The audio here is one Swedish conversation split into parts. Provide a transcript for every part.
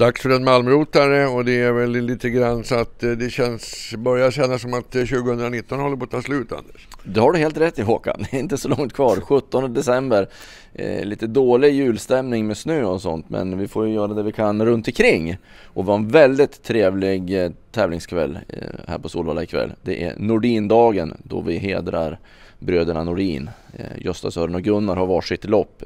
Dags för en Malmrotare och det är väl lite grann så att eh, det känns, börjar kännas som att 2019 eh, håller på att ta slut Anders. Det har du helt rätt i Håkan, det är inte så långt kvar. 17 december. Eh, lite dålig julstämning med snö och sånt men vi får ju göra det vi kan runt omkring. Och det var en väldigt trevlig eh, tävlingskväll eh, här på Solvalla ikväll. Det är Nordindagen då vi hedrar bröderna Norin. Gösta, Sören och Gunnar har varsitt lopp.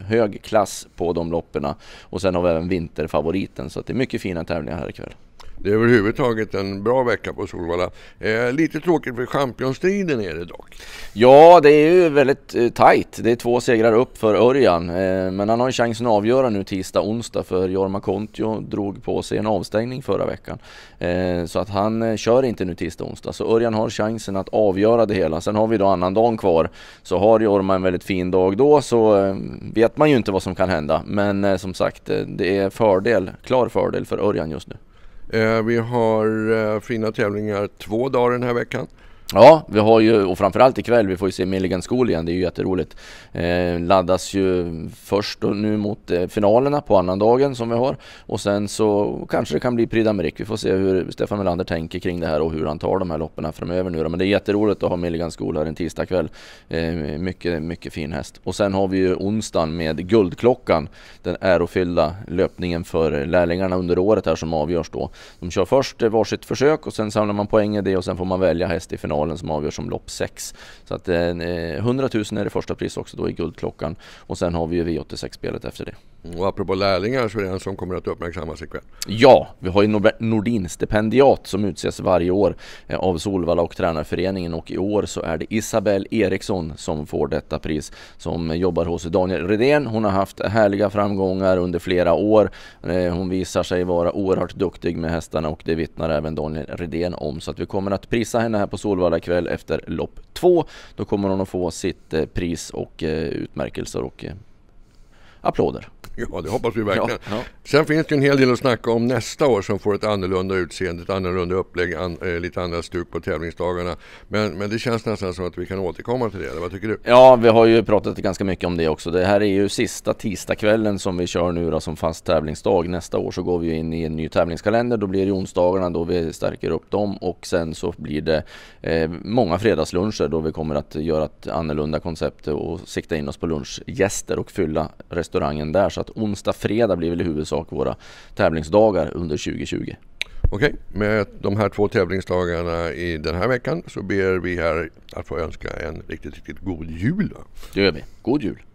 hög klass på de loppen och sen har vi även vinterfavoriten så det är mycket fina tävlingar här ikväll. Det är överhuvudtaget en bra vecka på Solvalla. Eh, lite tråkigt för championstriden är det dock. Ja, det är ju väldigt eh, tajt. Det är två segrar upp för Örjan. Eh, men han har ju chansen att avgöra nu tisdag, onsdag för Jorma Kontio drog på sig en avstängning förra veckan. Eh, så att han eh, kör inte nu tisdag, onsdag. Så Örjan har chansen att avgöra det hela. Sen har vi då annan dag kvar. Så har Jorma en väldigt fin dag då så eh, vet man ju inte vad som kan hända. Men eh, som sagt, det är fördel, klar fördel för Örjan just nu. Eh, vi har eh, fina tävlingar två dagar den här veckan. Ja, vi har ju, och framförallt ikväll, vi får ju se Milligan School igen, det är ju jätteroligt. Eh, laddas ju först och nu mot eh, finalerna på annandagen som vi har och sen så kanske det kan bli Prix d'Amérique. Vi får se hur Stefan Melander tänker kring det här och hur han tar de här loppen framöver nu då. Men det är jätteroligt att ha Milligan School här en tisdagkväll. Eh, mycket, mycket fin häst. Och sen har vi ju onsdagen med Guldklockan, den ärofyllda löpningen för lärlingarna under året här som avgörs då. De kör först varsitt försök och sen samlar man poäng i det och sen får man välja häst i finalen finalen som avgörs om lopp 6. Så att 100 eh, 000 eh, är det första pris också då i Guldklockan och sen har vi ju V86-spelet efter det. Och apropå lärlingar så är det en som kommer att uppmärksammas ikväll. Ja, vi har ju Nordin-stipendiat som utses varje år eh, av Solvalla och Tränarföreningen och i år så är det Isabelle Eriksson som får detta pris som jobbar hos Daniel Redén. Hon har haft härliga framgångar under flera år. Hon visar sig vara oerhört duktig med hästarna och det vittnar även Daniel Redén om så att vi kommer att prisa henne här på Solvalla lördag efter lopp två. Då kommer hon att få sitt eh, pris och eh, utmärkelser och eh, applåder. Ja, det hoppas vi verkligen. Ja, ja. Sen finns det en hel del att snacka om nästa år som får ett annorlunda utseende, ett annorlunda upplägg, an, eh, lite andra stuk på tävlingsdagarna. Men, men det känns nästan som att vi kan återkomma till det, vad tycker du? Ja, vi har ju pratat ganska mycket om det också. Det här är ju sista tisdagskvällen som vi kör nu då, som fast tävlingsdag. Nästa år så går vi in i en ny tävlingskalender. Då blir det onsdagarna då vi stärker upp dem och sen så blir det eh, många fredagsluncher då vi kommer att göra ett annorlunda koncept och sikta in oss på lunchgäster och fylla restaurangen där så att att onsdag, fredag blir väl i huvudsak våra tävlingsdagar under 2020. Okej, med de här två tävlingsdagarna i den här veckan så ber vi här att få önska en riktigt, riktigt god jul. Det gör vi. God jul!